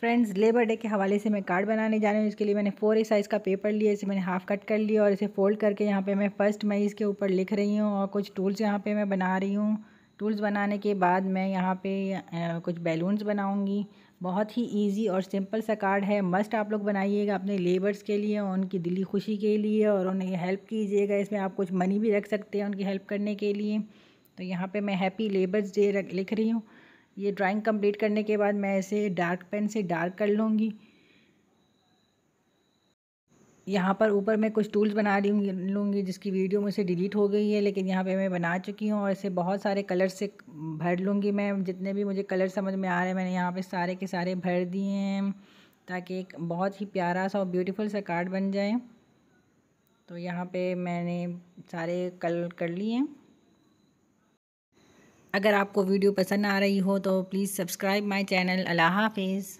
friends labour day के हवाले से मैं कार्ड बनाने जा रही हूँ इसके लिए मैंने फोर ए साइज़ का पेपर लिया इसे मैंने हाफ़ कट कर लिया और इसे फोल्ड करके यहाँ पे मैं फ़र्स्ट मई इसके ऊपर लिख रही हूँ और कुछ टूल्स यहाँ पे मैं बना रही हूँ टूल्स बनाने के बाद मैं यहाँ पे कुछ बैलून्स बनाऊँगी बहुत ही ईजी और सिंपल सा कार्ड है मस्ट आप लोग बनाइएगा अपने लेबर्स के लिए उनकी दिली खुशी के लिए और उन्हें हेल्प कीजिएगा इसमें आप कुछ मनी भी रख सकते हैं उनकी हेल्प करने के लिए तो यहाँ पर मैं हैप्पी लेबर्स डे लिख रही हूँ ये ड्राइंग कंप्लीट करने के बाद मैं इसे डार्क पेन से डार्क कर लूँगी यहाँ पर ऊपर मैं कुछ टूल्स बना लूँगी लूँगी जिसकी वीडियो मुझसे डिलीट हो गई है लेकिन यहाँ पे मैं बना चुकी हूँ और इसे बहुत सारे कलर से भर लूँगी मैं जितने भी मुझे कलर समझ में आ रहे हैं मैंने यहाँ पे सारे के सारे भर दिए हैं ताकि एक बहुत ही प्यारा सा और ब्यूटीफुल सा कार्ड बन जाए तो यहाँ पे मैंने सारे कलर कर लिए हैं अगर आपको वीडियो पसंद आ रही हो तो प्लीज़ सब्सक्राइब माई चैनल अल्लाह हाफिज़